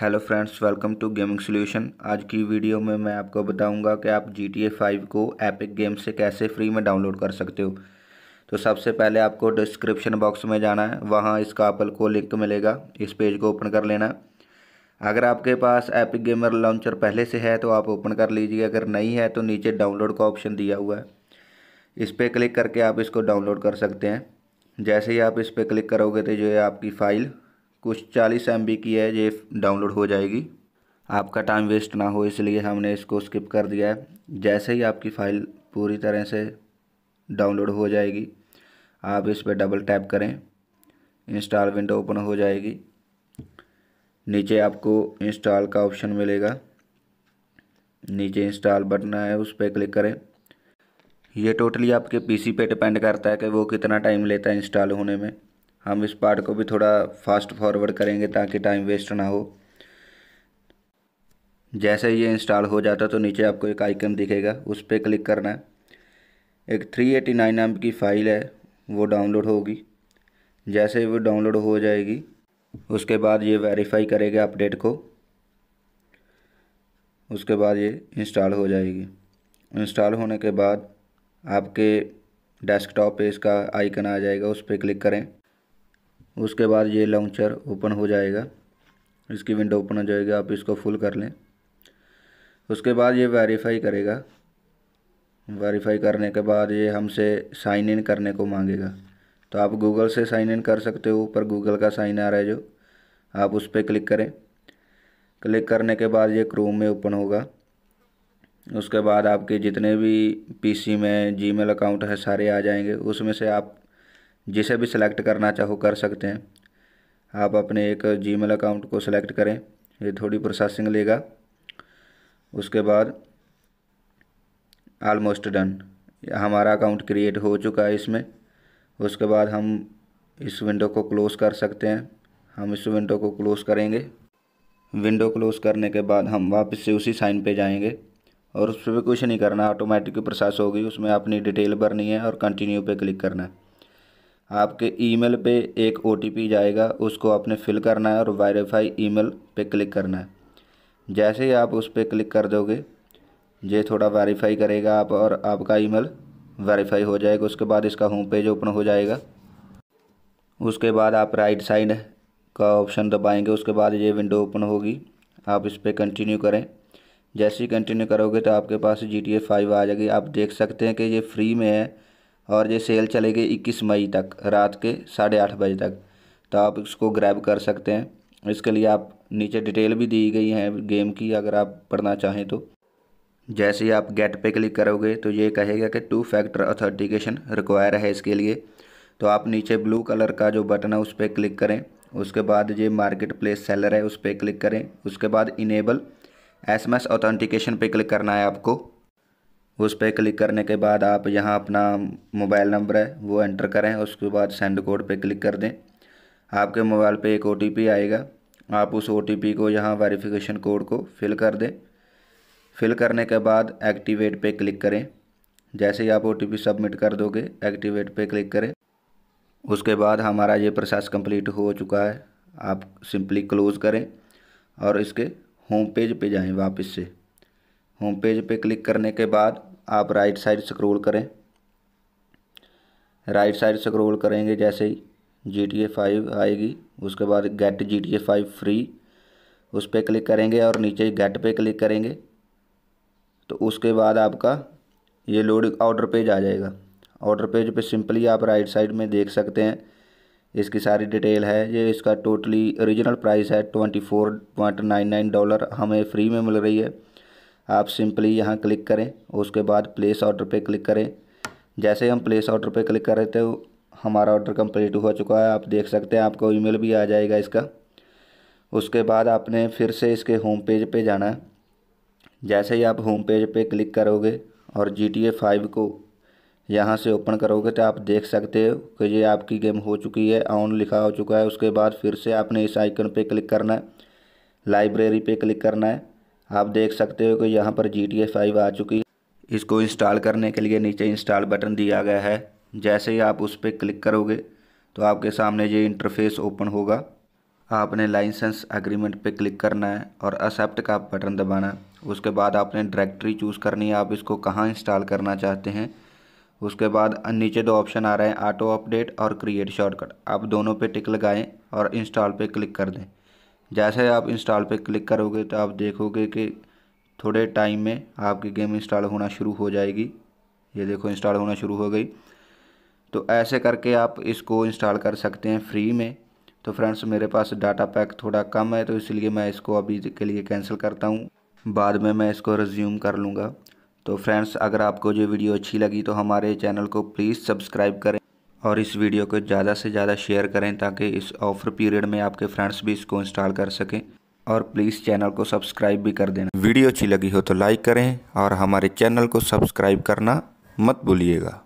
hello friends welcome to gaming solution आज की video में मैं आपको बताऊंगा कि आप जी टी ए फाइव को एपिक गेम से कैसे फ्री में डाउनलोड कर सकते हो तो सबसे पहले आपको डिस्क्रिप्शन बॉक्स में जाना है वहाँ इसका एपल को लिंक मिलेगा इस पेज को ओपन कर लेना अगर आपके पास एपिक गेमर लॉन्चर पहले से है तो आप ओपन कर लीजिए अगर नहीं है तो नीचे डाउनलोड का ऑप्शन दिया हुआ है इस पर क्लिक करके आप इसको डाउनलोड कर सकते हैं जैसे ही आप इस पर क्लिक करोगे तो जो है आपकी फ़ाइल कुछ चालीस एम की है ये डाउनलोड हो जाएगी आपका टाइम वेस्ट ना हो इसलिए हमने इसको स्किप कर दिया है जैसे ही आपकी फ़ाइल पूरी तरह से डाउनलोड हो जाएगी आप इस पर डबल टैप करें इंस्टॉल विंडो ओपन हो जाएगी नीचे आपको इंस्टॉल का ऑप्शन मिलेगा नीचे इंस्टॉल बटन है उस पर क्लिक करें ये टोटली आपके पीसी पे डिपेंड करता है कि वो कितना टाइम लेता है इंस्टॉल होने में हम इस पार्ट को भी थोड़ा फास्ट फॉरवर्ड करेंगे ताकि टाइम वेस्ट ना हो जैसे ये इंस्टॉल हो जाता तो नीचे आपको एक आइकन दिखेगा उस पर क्लिक करना है एक थ्री एटी नाइन नाम की फ़ाइल है वो डाउनलोड होगी जैसे ही वो डाउनलोड हो जाएगी उसके बाद ये वेरीफाई करेगा अपडेट को उसके बाद ये इंस्टॉल हो जाएगी इंस्टॉल होने के बाद आपके डेस्कटॉप पे इसका आइकन आ जाएगा उस पर क्लिक करें उसके बाद ये लॉन्चर ओपन हो जाएगा इसकी विंडो ओपन हो जाएगी आप इसको फुल कर लें उसके बाद ये वेरीफाई करेगा वेरीफाई करने के बाद ये हमसे साइन इन करने को मांगेगा तो आप गूगल से साइन इन कर सकते हो ऊपर गूगल का साइन आ रहा है जो आप उस पर क्लिक करें क्लिक करने के बाद ये क्रोम में ओपन होगा उसके बाद आपके जितने भी पीसी में जीमेल अकाउंट है सारे आ जाएंगे उसमें से आप जिसे भी सिलेक्ट करना चाहो कर सकते हैं आप अपने एक जीमेल अकाउंट को सिलेक्ट करें ये थोड़ी प्रोसेसिंग लेगा उसके बाद आलमोस्ट डन हमारा अकाउंट क्रिएट हो चुका है इसमें उसके बाद हम इस विंडो को क्लोज़ कर सकते हैं हम इस विंडो को क्लोज़ करेंगे विंडो क्लोज़ करने के बाद हम वापस से उसी साइन पे जाएंगे और उस पर भी कुछ नहीं करना ऑटोमेटिक प्रोसेस होगी उसमें अपनी डिटेल भरनी है और कंटिन्यू पे क्लिक करना है आपके ईमेल पे एक ओ जाएगा उसको आपने फिल करना है और वेरीफाई ईमेल पे क्लिक करना है जैसे ही आप उस पर क्लिक कर दोगे ये थोड़ा वेरीफाई करेगा आप और आपका ईमेल वेरीफाई हो जाएगा उसके बाद इसका होम पेज ओपन हो जाएगा उसके बाद आप राइट साइड का ऑप्शन दबाएंगे उसके बाद ये विंडो ओपन होगी आप इस पर कंटिन्यू करें जैसे ही कंटिन्यू करोगे तो आपके पास जी टी ए फाइव आ जाएगी आप देख सकते हैं कि ये फ्री में है और ये सेल चलेगी इक्कीस मई तक रात के साढ़े आठ बजे तक तो आप इसको ग्रैब कर सकते हैं इसके लिए आप नीचे डिटेल भी दी गई है गेम की अगर आप पढ़ना चाहें तो जैसे ही आप गेट पे क्लिक करोगे तो ये कहेगा कि टू फैक्टर ऑथेंटिकेशन रिक्वायर है इसके लिए तो आप नीचे ब्लू कलर का जो बटन है उस पर क्लिक करें उसके बाद ये मार्केट प्लेस सेलर है उस पर क्लिक करें उसके बाद इनेबल एस एम ऑथेंटिकेशन पे क्लिक करना है आपको उस पर क्लिक करने के बाद आप यहाँ अपना मोबाइल नंबर है वो एंटर करें उसके बाद सेंड कोड पे क्लिक कर दें आपके मोबाइल पे एक ओ आएगा आप उस ओ को यहाँ वेरिफिकेशन कोड को फिल कर दें फिल करने के बाद एक्टिवेट पे क्लिक करें जैसे ही आप ओ सबमिट कर दोगे एक्टिवेट पे क्लिक करें उसके बाद हमारा ये प्रोसेस कंप्लीट हो चुका है आप सिंपली क्लोज़ करें और इसके होम पेज पे जाएं वापस से होम पेज पे क्लिक करने के बाद आप राइट साइड स्क्रॉल करें राइट साइड स्क्रॉल करेंगे जैसे ही जी टी ए फाइव आएगी उसके बाद get G T A five free उस पर क्लिक करेंगे और नीचे गेट पे क्लिक करेंगे तो उसके बाद आपका ये लोड ऑर्डर पेज आ जाएगा ऑर्डर पेज पे सिंपली आप राइट साइड में देख सकते हैं इसकी सारी डिटेल है ये इसका टोटली ओरिजिनल प्राइस है twenty four point nine nine dollar हमें फ्री में मिल रही है आप सिंपली यहाँ क्लिक करें उसके बाद प्लेस ऑर्डर पे क्लिक करें जैसे हम प्लेस ऑर्डर पे क्लिक करें तो हमारा ऑर्डर कंप्लीट हो चुका है आप देख सकते हैं आपको ईमेल भी आ जाएगा इसका उसके बाद आपने फिर से इसके होम पेज पे जाना है जैसे ही आप होम पेज पे क्लिक करोगे और जी टी ए फाइव को यहाँ से ओपन करोगे तो आप देख सकते हो कि ये आपकी गेम हो चुकी है ऑन लिखा हो चुका है उसके बाद फिर से आपने इस आइकन पर क्लिक करना है लाइब्रेरी पर क्लिक करना है आप देख सकते हो कि यहाँ पर जी टी फाइव आ चुकी है इसको इंस्टॉल करने के लिए नीचे इंस्टॉल बटन दिया गया है जैसे ही आप उस पर क्लिक करोगे तो आपके सामने ये इंटरफेस ओपन होगा आपने लाइसेंस एग्रीमेंट पे क्लिक करना है और एक्सेप्ट का बटन दबाना है उसके बाद आपने डायरेक्टरी चूज़ करनी है आप इसको कहाँ इंस्टॉल करना चाहते हैं उसके बाद नीचे दो ऑप्शन आ रहे हैं ऑटो अपडेट और क्रिएट शॉर्टकट आप दोनों पे टिक लगाएं और इंस्टॉल पे क्लिक कर दें जैसे आप इंस्टॉल पे क्लिक करोगे तो आप देखोगे कि थोड़े टाइम में आपकी गेम इंस्टॉल होना शुरू हो जाएगी ये देखो इंस्टॉल होना शुरू हो गई तो ऐसे करके आप इसको इंस्टॉल कर सकते हैं फ्री में तो फ्रेंड्स मेरे पास डाटा पैक थोड़ा कम है तो इसलिए मैं इसको अभी के लिए कैंसिल करता हूँ बाद में मैं इसको रिज्यूम कर लूँगा तो फ्रेंड्स अगर आपको जो वीडियो अच्छी लगी तो हमारे चैनल को प्लीज़ सब्सक्राइब करें और इस वीडियो को ज़्यादा से ज़्यादा शेयर करें ताकि इस ऑफर पीरियड में आपके फ्रेंड्स भी इसको इंस्टॉल कर सकें और प्लीज़ चैनल को सब्सक्राइब भी कर देना वीडियो अच्छी लगी हो तो लाइक करें और हमारे चैनल को सब्सक्राइब करना मत भूलिएगा